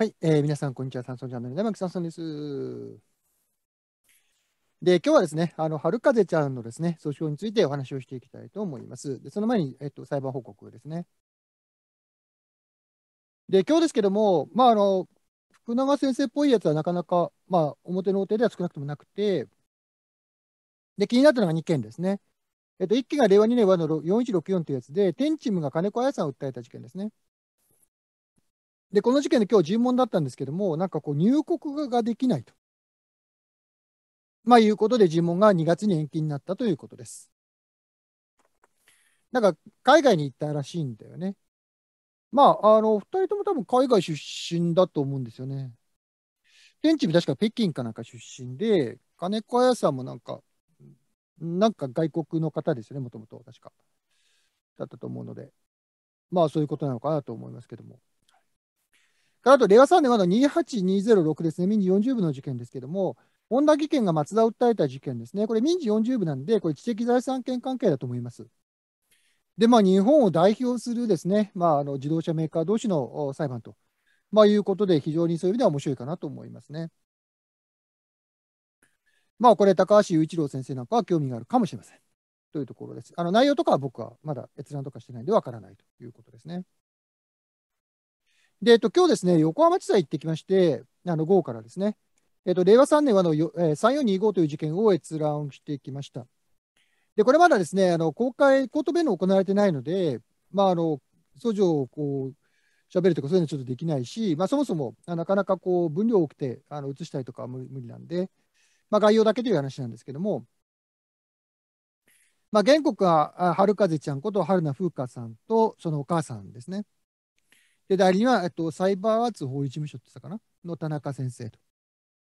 はい、えー、皆さん、こんにちは。サンソンチャンネルの山木サンソンです。で、今日はですね、あの、春風ちゃんのですね、訴訟についてお話をしていきたいと思います。で、その前に、えっと、裁判報告ですね。で、今日ですけども、まあ、あの、福永先生っぽいやつはなかなか、まあ、表の手では少なくともなくて、で、気になったのが2件ですね。えっと、1件が令和2年和の4164というやつで、天チームが金子彩さんを訴えた事件ですね。で、この事件で今日尋問だったんですけども、なんかこう、入国ができないと。まあ、いうことで尋問が2月に延期になったということです。なんか、海外に行ったらしいんだよね。まあ、あの、二人とも多分海外出身だと思うんですよね。天地も確か北京かなんか出身で、金子綾さんもなんか、なんか外国の方ですよね、もともと、確か。だったと思うので、まあそういうことなのかなと思いますけども。あと、レア3ーは28206ですね、民事40部の事件ですけれども、本田技研が松田を訴えた事件ですね、これ民事40部なんで、これ知的財産権関係だと思います。で、まあ、日本を代表するですね、まあ、あの自動車メーカー同士の裁判と、まあ、いうことで、非常にそういう意味では面白いかなと思いますね。まあ、これ、高橋雄一郎先生なんかは興味があるかもしれません。というところです。あの内容とかは僕はまだ閲覧とかしてないんでわからないということですね。で、えっと、今日ですね、横浜地裁行ってきまして、あの、号からですね、えっと、令和3年はの、えー、3425という事件を閲覧してきました。で、これまだですね、あの、公開、口頭弁論行われてないので、まあ、あの、訴状をこう、喋るとかそういうのちょっとできないし、まあ、そもそもなかなかこう分量多くてあの移したりとか無理なんで、まあ、概要だけという話なんですけども、まあ、原告は春風ちゃんこと春名風花さんとそのお母さんですね。で、代理には、えっと、サイバーアーツ法律事務所って言ったかなの田中先生と。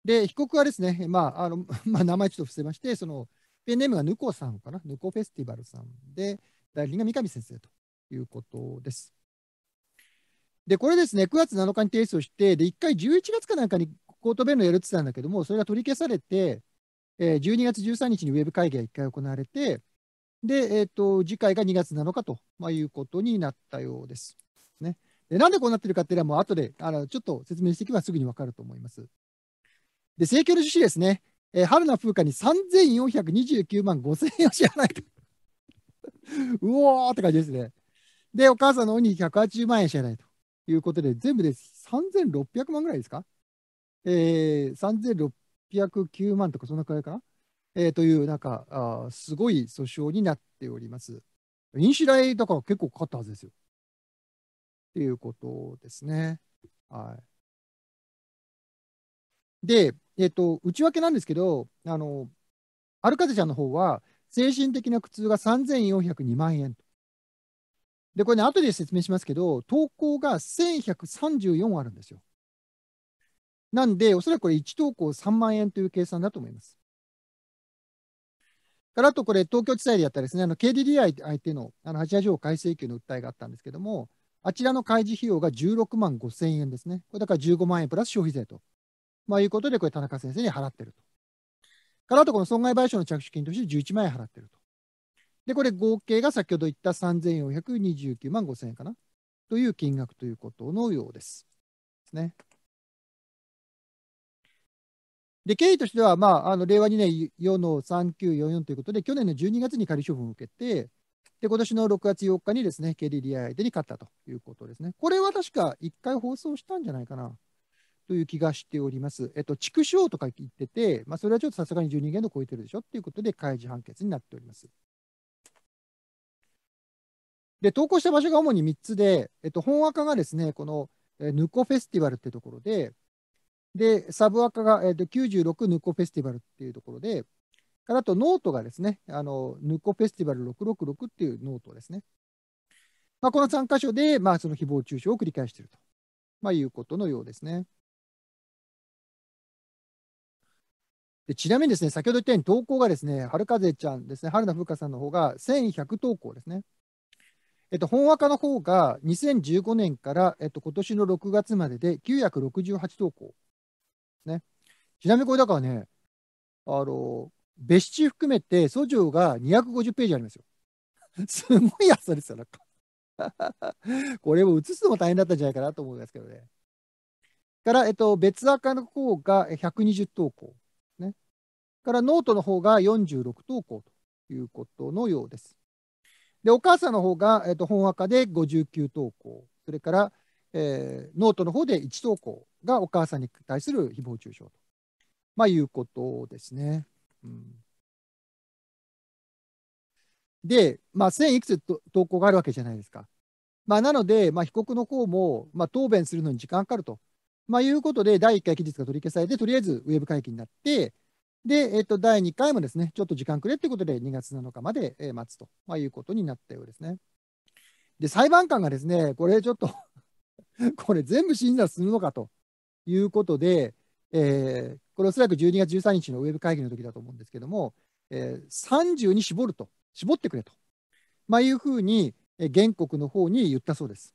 で、被告はですね、まあ、あの、まあ、名前ちょっと伏せまして、その、ペンネームがヌコさんかな、ヌコフェスティバルさんで、代理人が三上先生ということです。で、これですね、9月7日に提訴して、で、1回11月かなんかにコート弁論やるって言ってたんだけども、それが取り消されて、えー、12月13日にウェブ会議が1回行われて、で、えっ、ー、と、次回が2月7日と、まあ、いうことになったようです。ね。でなんでこうなってるかっていうのは、もう後であのちょっと説明していけばすぐに分かると思います。で、請求の趣旨ですね。えー、春菜風花に3429万5000円を支払いと。うおーって感じですね。で、お母さんの方に180万円支払いということで、全部で3600万ぐらいですかえー、3609万とか、そんなくらいかな、えー、という、なんかあ、すごい訴訟になっております。インシュライだから結構かかったはずですよ。っていうことですね。はい、で、えっと、内訳なんですけど、あのアルカデちゃんの方は、精神的な苦痛が3402万円と。で、これね、後で説明しますけど、投稿が1134あるんですよ。なんで、おそらくこれ1投稿3万円という計算だと思います。からあとこれ、東京地裁でやったですね、あの KDDI 相手のあの88条改正級の訴えがあったんですけども、あちらの開示費用が16万5千円ですね。これだから15万円プラス消費税と。まあ、いうことで、これ田中先生に払ってると。からあとこの損害賠償の着手金として11万円払ってると。で、これ合計が先ほど言った3429万5000円かなという金額ということのようです。ですね。で、経緯としては、まあ、あの令和2年4の3944ということで、去年の12月に仮処分を受けて、で、今年の6月4日にですね、ケリリア相手に勝ったということですね。これは確か1回放送したんじゃないかな。という気がしております。えっと、畜生とか言ってて、まあ、それはちょっとさすがに12限度超えてるでしょっていうことで、開示判決になっております。で、投稿した場所が主に3つで、えっと、本赤がですね、この、えヌコフェスティバルってところで、で、サブ赤が、えっと、96ヌコフェスティバルっていうところで、あとノートがですね、あの、ヌコフェスティバル666っていうノートですね。まあ、この3箇所で、まあ、その誹謗中傷を繰り返していると、まあ、いうことのようですね。でちなみにですね、先ほど言ったように投稿がですね、春風ちゃんですね、春名風花さんの方が1100投稿ですね。えっと、本若の方が2015年から、えっと、今年の6月までで968投稿ね。ちなみにこれだからね、あの、別紙含めて、訴状が250ページありますよ。すごい朝ですよ、なんか。これも写すのも大変だったんじゃないかなと思いますけどね。から、えっと、別赤の方が120投稿。ね。から、ノートの方が46投稿ということのようです。で、お母さんの方が、えっと、本赤で59投稿。それから、えー、ノートの方で1投稿がお母さんに対する誹謗中傷と、まあ、いうことですね。で、まあ、1000いくつ投稿があるわけじゃないですか。まあ、なので、まあ、被告の方も、まあ、答弁するのに時間かかると、まあ、いうことで、第1回期日が取り消されて、とりあえずウェブ会議になって、で、えっと、第2回もですね、ちょっと時間くれということで、2月7日まで待つと、まあ、いうことになったようですね。で、裁判官がですね、これちょっと これ全部審査するのかということで、えー、これおそらく12月13日のウェブ会議の時だと思うんですけども、えー、30に絞ると、絞ってくれと、まあ、いうふうに原告の方に言ったそうです。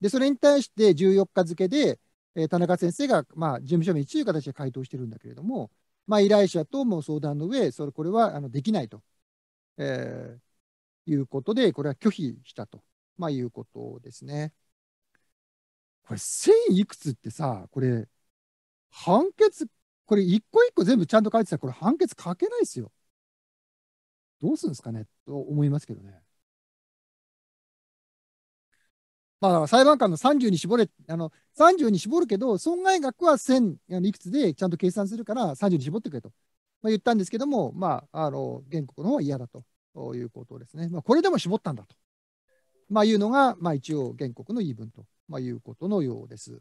で、それに対して14日付で、えー、田中先生が、まあ、事務所名1という形で回答してるんだけれども、まあ、依頼者とも相談の上、それこれはあのできないと、えー、いうことで、これは拒否したと、まあ、いうことですね。これ、1000いくつってさ、これ、判決、これ一個一個全部ちゃんと書いてたら、これ判決書けないですよ。どうするんですかねと思いますけどね。まあ、裁判官の30に絞れ、あの、30に絞るけど、損害額は1000いくつでちゃんと計算するから30に絞ってくれと、まあ、言ったんですけども、まあ、あの、原告の方は嫌だということですね。まあ、これでも絞ったんだと、まあ、いうのが、まあ、一応原告の言い分と、まあ、いうことのようです。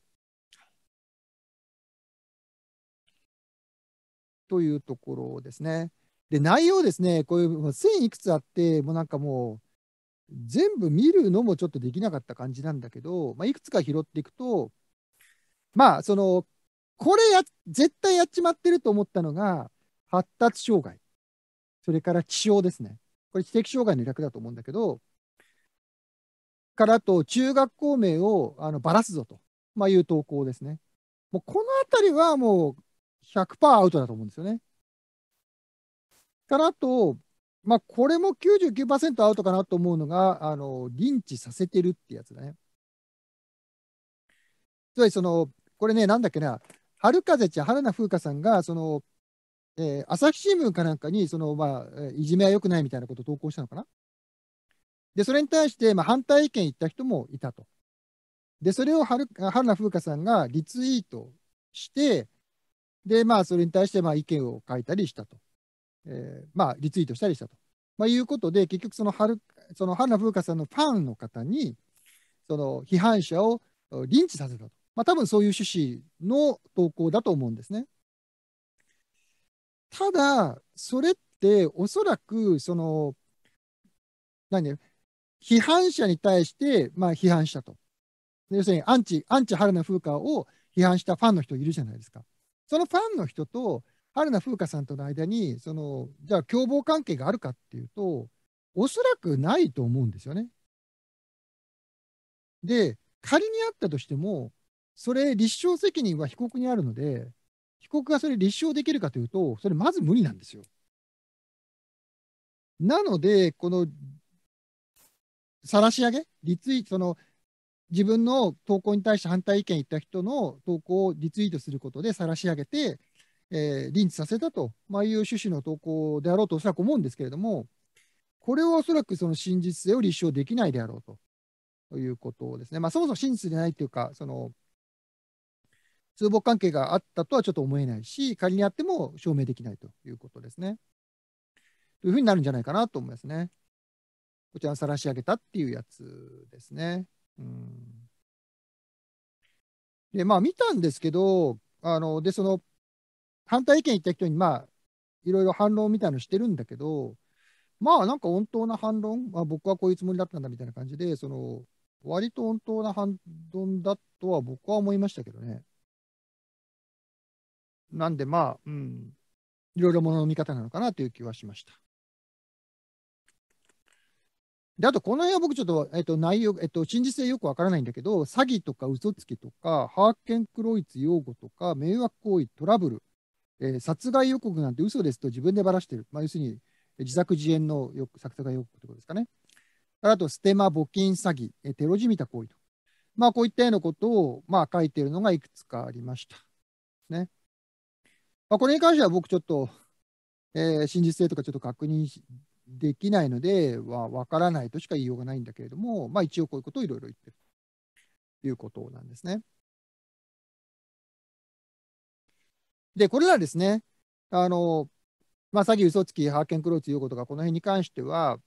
というところですね。で、内容ですね、こういう線いくつあって、もうなんかもう、全部見るのもちょっとできなかった感じなんだけど、まあ、いくつか拾っていくと、まあ、その、これや、絶対やっちまってると思ったのが、発達障害、それから気象ですね。これ知的障害の略だと思うんだけど、からと中学校名をあのばらすぞと、まあ、いう投稿ですね。もうこのあたりはもう100%アウトだと思うんですよね。からあと、まあ、これも99%アウトかなと思うのが、あの、リンチさせてるってやつだね。つまり、その、これね、なんだっけな、春風ちゃん、春菜風花さんが、その、えー、朝日新聞かなんかに、その、まあ、いじめは良くないみたいなことを投稿したのかな。で、それに対して、まあ、反対意見言った人もいたと。で、それを春春菜風花さんがリツイートして、で、まあ、それに対してまあ意見を書いたりしたと、えー、まあ、リツイートしたりしたと、まあ、いうことで、結局その春、その春名風花さんのファンの方に、その批判者をリンチさせたと、まあ多分そういう趣旨の投稿だと思うんですね。ただ、それって、おそらく、その、何、ね、批判者に対して、まあ、批判したと。要するにアンチ、アンチ春名風花を批判したファンの人いるじゃないですか。そのファンの人と春名風花さんとの間に、そのじゃあ、共謀関係があるかっていうと、おそらくないと思うんですよね。で、仮にあったとしても、それ、立証責任は被告にあるので、被告がそれ立証できるかというと、それまず無理なんですよ。なので、この、晒し上げ、リツイート、その、自分の投稿に対して反対意見言った人の投稿をリツイートすることで晒し上げて、えー、リンチさせたと、まあ、いう趣旨の投稿であろうとおそらく思うんですけれども、これはおそらくその真実性を立証できないであろうとということですね。まあ、そもそも真実でないというか、その通報関係があったとはちょっと思えないし、仮にあっても証明できないということですね。というふうになるんじゃないかなと思いますね。こちらの晒し上げたっていうやつですね。うん、で、まあ見たんですけど、あの、で、その、反対意見言った人に、まあ、いろいろ反論みたいなのしてるんだけど、まあなんか本当な反論、まあ、僕はこういうつもりだったんだみたいな感じで、その、割と本当な反論だとは僕は思いましたけどね。なんでまあ、うん、いろいろものの見方なのかなという気はしました。で、あと、この辺は僕ちょっと、えっと、内容、えっと、真実性よくわからないんだけど、詐欺とか嘘つきとか、ハーケンクロイツ用語とか、迷惑行為、トラブル、えー、殺害予告なんて嘘ですと自分でばらしてる。まあ、要するに、自作自演のよ戦予告ということですかね。あと、ステマ、募金詐欺、えー、テロじみた行為と。まあ、こういったようなことを、まあ、書いているのがいくつかありました。ね。まあ、これに関しては僕ちょっと、えー、真実性とかちょっと確認できないのでは分からないとしか言いようがないんだけれども、まあ、一応こういうことをいろいろ言ってるということなんですね。で、これらですね、あのまあ、詐欺、嘘つき、ハーケンクローツいうことが、この辺に関しては、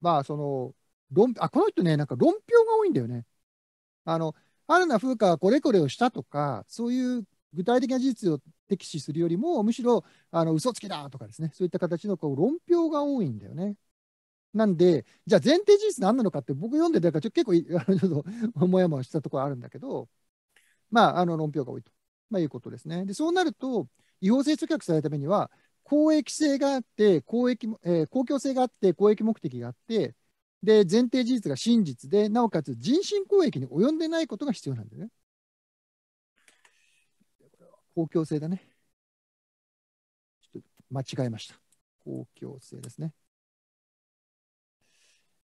まあ、その論あこの人ね、なんか論評が多いんだよね。あの、春名風花はこれこれをしたとか、そういう具体的な事実を敵視するよりも、むしろあの嘘つきだとかですね、そういった形のこう論評が多いんだよね。なんで、じゃあ前提事実何なのかって、僕読んで、たからちょ結構ちょっともやもやしたところあるんだけど、まあ、あの論評が多いと、まあ、いうことですね。で、そうなると、違法性阻却されるためには、公益性があって、公益、えー、公共性があって、公益目的があって、で、前提事実が真実で、なおかつ人身公益に及んでないことが必要なんだよね。公共性だね。ちょっと間違えました。公共性ですね。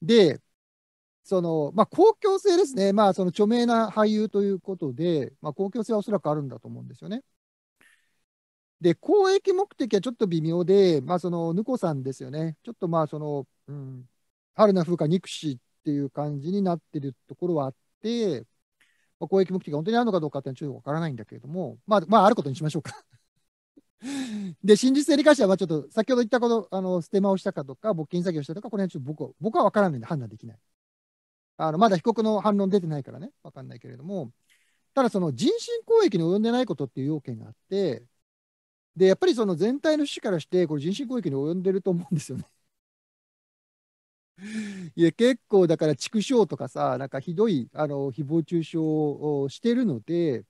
で、その、まあ、公共性ですね。まあ、その著名な俳優ということで、まあ、公共性はおそらくあるんだと思うんですよね。で、公益目的はちょっと微妙で、まあ、その、ぬこさんですよね。ちょっとまあ、その、うん、春な風か憎しっていう感じになってるところはあって、まあ、公益目的が本当にあるのかどうかっていうのはちょっとわからないんだけれども、まあ、まあ、あることにしましょうか で、真実性に関しては、ちょっと先ほど言ったこと、あの、ステマをしたかとか、募金作業したとか、これはちょっと僕は、僕は分からないんで判断できない。あの、まだ被告の反論出てないからね、分かんないけれども、ただその人身攻撃に及んでないことっていう要件があって、で、やっぱりその全体の趣旨からして、これ人身攻撃に及んでると思うんですよね。いや結構だから畜生とかさなんかひどいあの誹謗中傷をしてるので、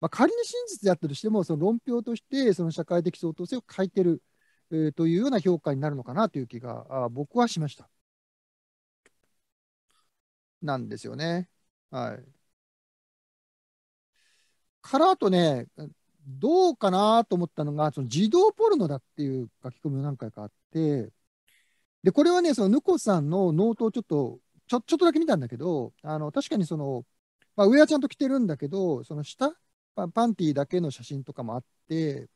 まあ、仮に真実であったとしてもその論評としてその社会的相当性を欠いてる、えー、というような評価になるのかなという気があ僕はしました。なんですよね。はい。からあとね、どうかなと思ったのが、その児童ポルノだっていう書き込みを何回かあって、で、これはね、そのぬこさんのノートをちょっと、ちょちょっとだけ見たんだけど、あの確かにその、まあ、上はちゃんと着てるんだけど、その下、パンティだけの写真とかもあって、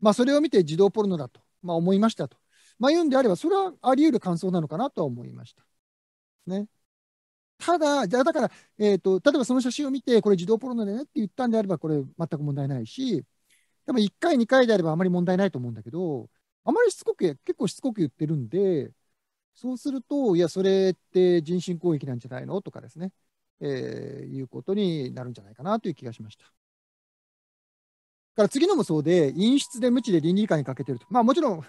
まあ、それを見て児童ポルノだと、まあ、思いましたと、まあ、言うんであれば、それはあり得る感想なのかなとは思いました。ね、ただ、だから、えーと、例えばその写真を見て、これ児童ポルノだよねって言ったんであれば、これ全く問題ないし、多分1回、2回であればあまり問題ないと思うんだけど、あまりしつこく、結構しつこく言ってるんで、そうすると、いや、それって人身攻撃なんじゃないのとかですね、えー、いうことになるんじゃないかなという気がしました。から次のもそうで、陰湿で無知で倫理観に欠けてると。まあもちろん、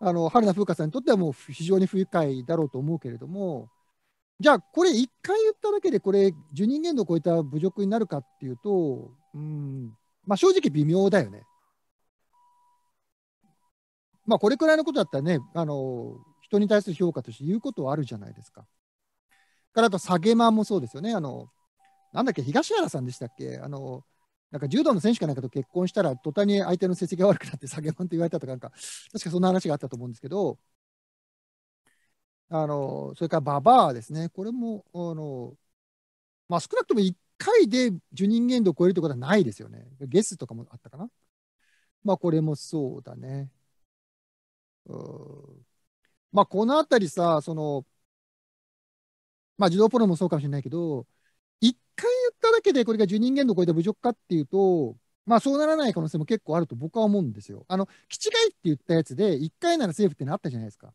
あの春名風花さんにとってはもう非常に不愉快だろうと思うけれども、じゃあこれ1回言っただけでこれ受人限度を超えた侮辱になるかっていうと、うん、まあ正直微妙だよね。まあ、これくらいのことだったらね、あの、人に対する評価として言うことはあるじゃないですか。からあと、下げまんもそうですよね。あの、なんだっけ、東原さんでしたっけ、あの、なんか柔道の選手かなんかと結婚したら、途端に相手の成績が悪くなって下げまんって言われたとか、なんか、確かそんな話があったと思うんですけど、あの、それからババアですね、これも、あの、まあ、少なくとも1回で受任限度を超えるということはないですよね。ゲスとかもあったかな。まあ、これもそうだね。まあ、このあたりさ、その、まあ、児童ポロもそうかもしれないけど、一回言っただけでこれが受人限度を超えた侮辱かっていうと、まあ、そうならない可能性も結構あると僕は思うんですよ。あの、気違いって言ったやつで、一回ならセーフってのあったじゃないですか。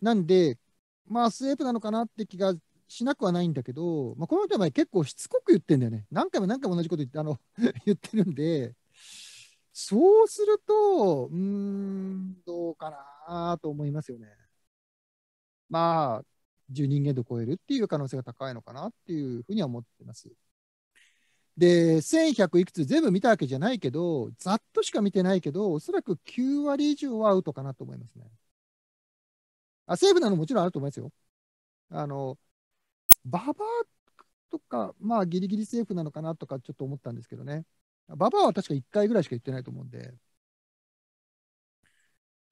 なんで、まあ、セーフなのかなって気がしなくはないんだけど、まあ、この人は結構しつこく言ってんだよね。何回も何回も同じこと言ってあの 言ってるんで、そうすると、うん、どうかなと思いますよね。まあ、10人限度超えるっていう可能性が高いのかなっていうふうには思ってます。で、1100いくつ全部見たわけじゃないけど、ざっとしか見てないけど、おそらく9割以上はアウトかなと思いますね。あ、セーブなのもちろんあると思いますよ。あの、ババとか、まあ、ギリギリセーフなのかなとかちょっと思ったんですけどね。ババアは確か1回ぐらいしか行ってないと思うんで、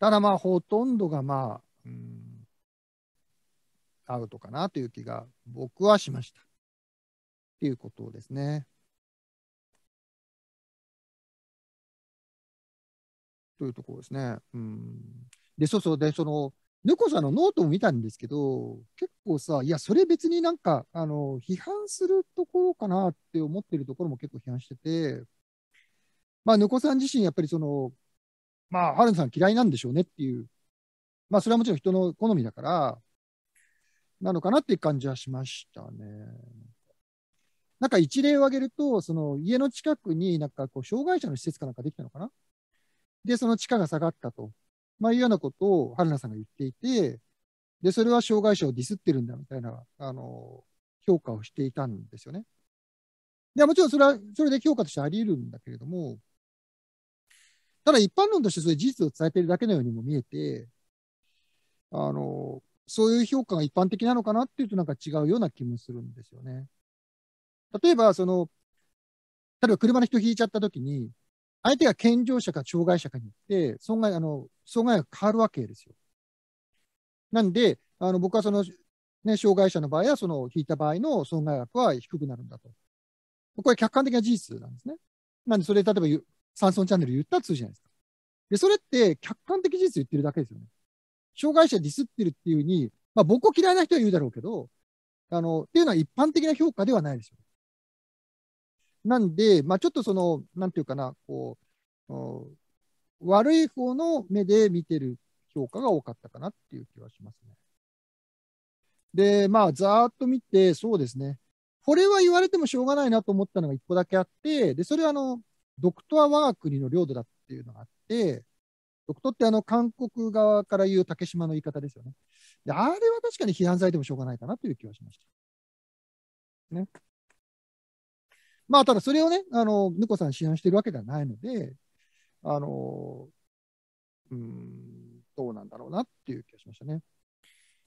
ただまあ、ほとんどがまあ、うん、アウトかなという気が僕はしました。っていうことですね。というところですね。うん、で、そうそう、で、その、猫さんのノートも見たんですけど、結構さ、いや、それ別になんか、あの、批判するところかなって思ってるところも結構批判してて、まあ、ぬこさん自身、やっぱりその、まあ、春野さん嫌いなんでしょうねっていう、まあ、それはもちろん人の好みだから、なのかなっていう感じはしましたね。なんか一例を挙げると、その家の近くになんかこう障害者の施設かなんかできたのかなで、その地価が下がったと、まあ、いうようなことを春菜さんが言っていて、で、それは障害者をディスってるんだみたいな、あの、評価をしていたんですよね。で、もちろんそれは、それで評価としてあり得るんだけれども、ただ一般論としてそういう事実を伝えているだけのようにも見えて、あの、そういう評価が一般的なのかなっていうとなんか違うような気もするんですよね。例えば、その、例えば車の人引いちゃった時に、相手が健常者か障害者かによって、損害、あの、損害が変わるわけですよ。なんで、あの、僕はその、ね、障害者の場合は、その、引いた場合の損害額は低くなるんだと。これ客観的な事実なんですね。なんで、それ、例えば、山村チャンネル言ったら通じないですか。で、それって客観的事実言ってるだけですよね。障害者ディスってるっていうふうに、まあ僕を嫌いな人は言うだろうけど、あの、っていうのは一般的な評価ではないですよ。なんで、まあちょっとその、なんていうかな、こう、悪い方の目で見てる評価が多かったかなっていう気はしますね。で、まあ、ざーっと見て、そうですね。これは言われてもしょうがないなと思ったのが一個だけあって、で、それはあの、ドクトは我が国の領土だっていうのがあって、ドクトってあの韓国側から言う竹島の言い方ですよね。で、あれは確かに批判されてもしょうがないかなという気はしました。ね。まあ、ただそれをね、あの、ヌコさん批判してるわけではないので、あの、うん、どうなんだろうなっていう気がしましたね。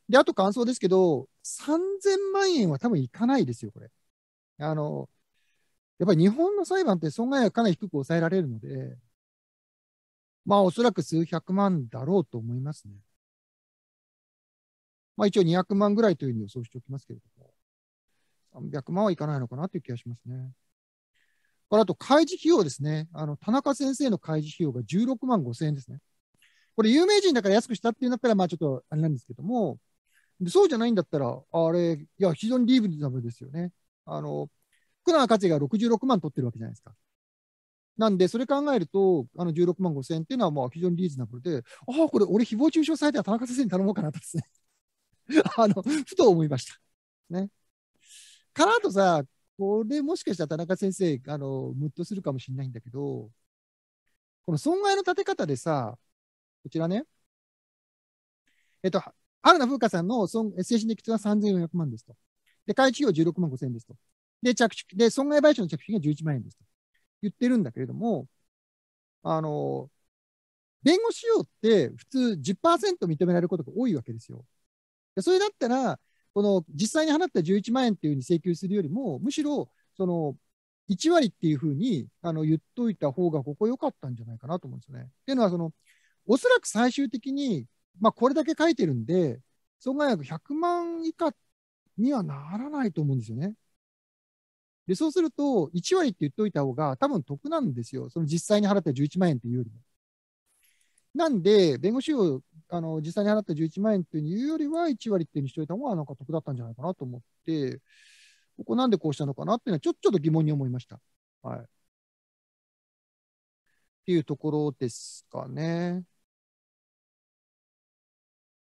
で、あと感想ですけど、3000万円は多分いかないですよ、これ。あの、やっぱり日本の裁判って損害はかなり低く抑えられるので、まあおそらく数百万だろうと思いますね。まあ一応200万ぐらいというふうに予想しておきますけれども、300万はいかないのかなという気がしますね。これあと開示費用ですね。あの、田中先生の開示費用が16万5千円ですね。これ有名人だから安くしたっていうんだったら、まあちょっとあれなんですけども、そうじゃないんだったら、あれ、いや、非常にリーズナブルですよね。あの、福の赤字が66万取ってるわけじゃないですか。なんで、それ考えると、あの16万5000っていうのはまあ非常にリーズナブルで、ああ、これ、俺、誹謗中傷されたら田中先生に頼もうかなとですね あの、ふと思いました。ね。からあとさ、これ、もしかしたら田中先生、あの、ムッとするかもしれないんだけど、この損害の立て方でさ、こちらね、えっと、春名風花さんの精神的な3400万ですと。で、会費用16万5000ですと。で、着手、で、損害賠償の着手金が11万円ですと言ってるんだけれども、あの、弁護士用って普通10%認められることが多いわけですよ。それだったら、この実際に払った11万円っていうふうに請求するよりも、むしろ、その、1割っていうふうにあの言っといた方がここ良かったんじゃないかなと思うんですよね。っていうのは、その、おそらく最終的に、まあ、これだけ書いてるんで、損害額100万以下にはならないと思うんですよね。で、そうすると、1割って言っておいた方が多分得なんですよ。その実際に払った11万円っていうよりも。なんで、弁護士をあの実際に払った11万円っていうよりは、1割っていうにしておいた方がなんか得だったんじゃないかなと思って、ここなんでこうしたのかなっていうのはちょ、ちょっと疑問に思いました。はい。っていうところですかね。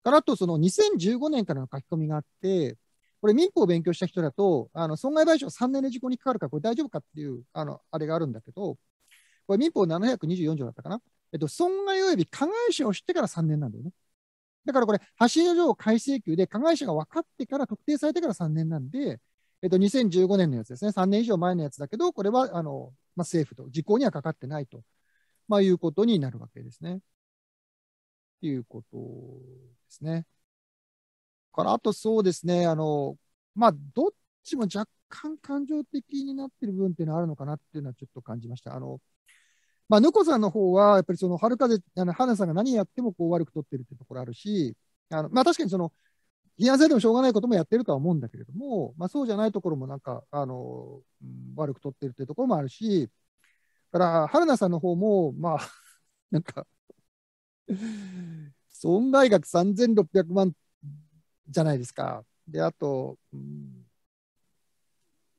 からと、その2015年からの書き込みがあって、これ民法を勉強した人だと、あの損害賠償3年の事故にかかるかこれ大丈夫かっていうあのあれがあるんだけど、これ民法724条だったかな。えっと、損害及び加害者を知ってから3年なんだよね。だからこれ、発信上改正求で加害者が分かってから特定されてから3年なんで、えっと、2015年のやつですね、3年以上前のやつだけど、これはあの、まあ、政府と、時効にはかかってないと、まあ、いうことになるわけですね。ということですね。からあとそうですね、あの、まあ、どっちも若干感情的になってる部分っていうのはあるのかなっていうのはちょっと感じました。あの、まあ、ぬこさんの方は、やっぱりその、春風、あの、花さんが何やってもこう悪く取ってるっていうところあるし、あの、まあ、確かにその、批判されてもしょうがないこともやってるとは思うんだけれども、まあ、そうじゃないところもなんか、あの、悪く取ってるっていうところもあるし、だから、春菜さんの方も、まあ、なんか損害額3600万じゃないですか。で、あと、うん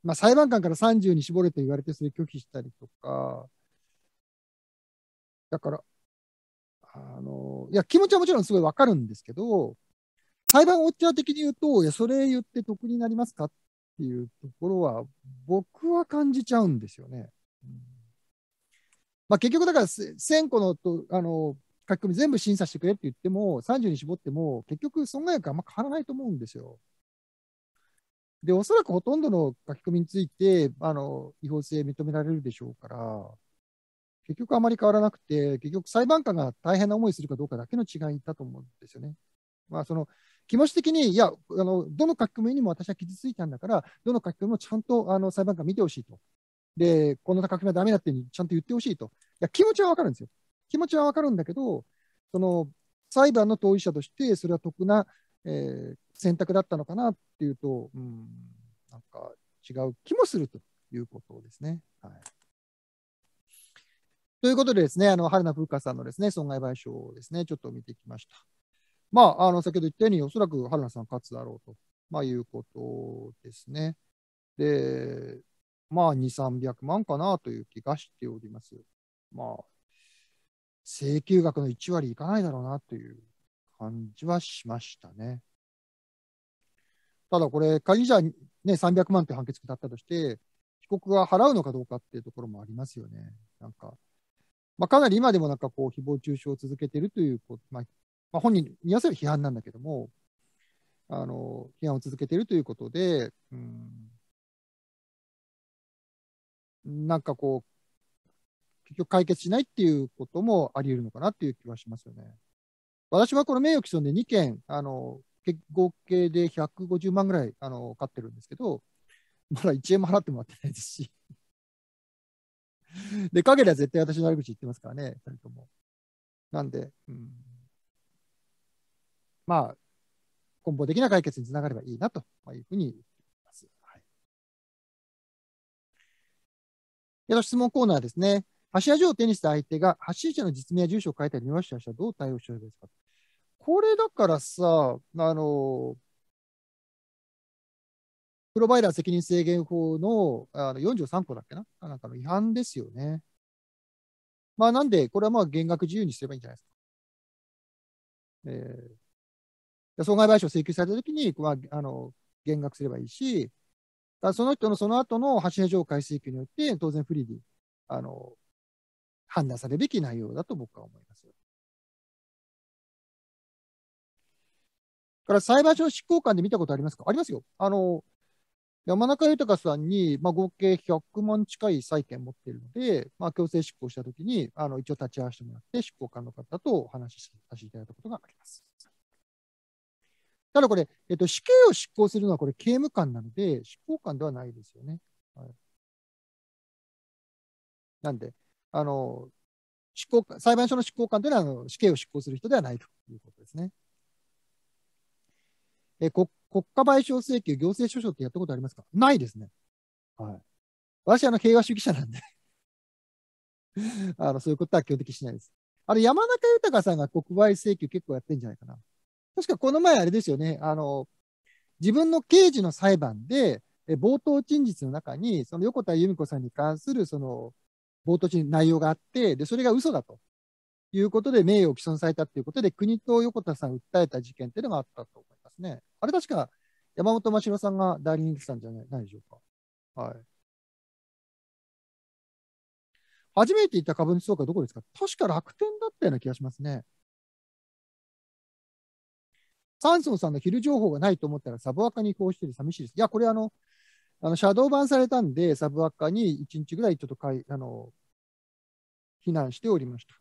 まあ、裁判官から30に絞れと言われて、それ拒否したりとか、だから、あの、いや、気持ちはもちろんすごいわかるんですけど、裁判オッチャー的に言うと、いや、それ言って得になりますかっていうところは、僕は感じちゃうんですよね。うん、まあ、結局、だから、1000個のとあの書き込み全部審査してくれって言っても、30に絞っても、結局損害額あんま変わらないと思うんですよ。で、おそらくほとんどの書き込みについて、あの、違法性認められるでしょうから、結局あまり変わらなくて、結局裁判官が大変な思いするかどうかだけの違いだと思うんですよね。まあ、その気持ち的に、いや、あのどの書き込みにも私は傷ついたんだから、どの書き込みもちゃんとあの裁判官見てほしいと。で、この書き込みはだめだってちゃんと言ってほしいと。いや、気持ちはわかるんですよ。気持ちはわかるんだけど、その裁判の当事者として、それは得な、えー、選択だったのかなっていうと、うん、なんか違う気もするということですね。はい、ということでですね、あの春名風花さんのですね損害賠償をですねちょっと見てきました。まあ、あの先ほど言ったように、おそらく春名さん勝つだろうと、まあ、いうことですね。で、まあ、2、300万かなという気がしております。まあ、請求額の1割いかないだろうなという感じはしましたね。ただこれ、仮にじゃあ、ね、300万という判決だったとして、被告が払うのかどうかっていうところもありますよね。なんか、まあ、かなり今でもなんかこう、誹謗中傷を続けてるということ、まあ、まあ、本人に言わせる批判なんだけども、あの、批判を続けているということで、うん、なんかこう、結局解決しないっていうこともあり得るのかなっていう気はしますよね。私はこの名誉毀損で2件、あの合計で150万ぐらいあの買ってるんですけど、まだ1円も払ってもらってないですし。で、陰では絶対私の悪口言ってますからね、2人とも。なんで、うん、まあ、根本的な解決につながればいいなというふうにます。はい、質問コーナーですね。橋状を手にした相手が、橋者の実名や住所を書いたり、庭師としどう対応したらいいですかこれだからさ、あの、プロバイダー責任制限法のあの43項だっけななんかの違反ですよね。まあなんで、これはまあ減額自由にすればいいんじゃないですか。えー、損害賠償請求されたときに、まあ、あの減額すればいいし、その人のその後の橋状改正請求によって、当然不利にあの判断されるべき内容だと僕は思います。から裁判所執行官で見たことありますかありますよ。あの、山中豊さんに、まあ、合計100万近い債権持っているので、まあ、強制執行したときにあの、一応立ち会わせてもらって、執行官の方とお話しさせていただいたことがあります。ただこれ、えっと、死刑を執行するのはこれ刑務官なので、執行官ではないですよね。はい、なんで、あの、執行裁判所の執行官というのはあの死刑を執行する人ではないということですね。え国国家賠償請求、行政訴訟ってやったことありますかないですね。はい。私、あの、平和主義者なんで あの、そういうことは基本的にしないです。あれ、山中豊さんが国賠請求結構やってんじゃないかな。確かこの前あれですよね、あの、自分の刑事の裁判で、え冒頭陳述の中に、その横田由美子さんに関する、その、冒頭に内容があって、で、それが嘘だということで名誉を毀損されたということで、国と横田さんが訴えた事件っていうのがあったと思いますね。あれ確か山本真城さんが代理人さんじゃないでしょうか。はい。初めて行った株主総会どこですか確か楽天だったような気がしますね。サンソンさんの昼情報がないと思ったらサブアカに移行してる寂しいです。いや、これあの、あのシャドー版されたんで、サブアカーに1日ぐらいちょっとかいあの避難しておりました。よ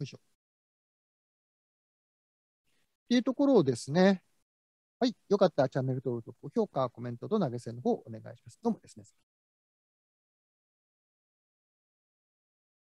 いしょ。っていうところをですね、はい、よかったらチャンネル登録、高評価、コメントと投げ銭の方お願いします。どうもですね。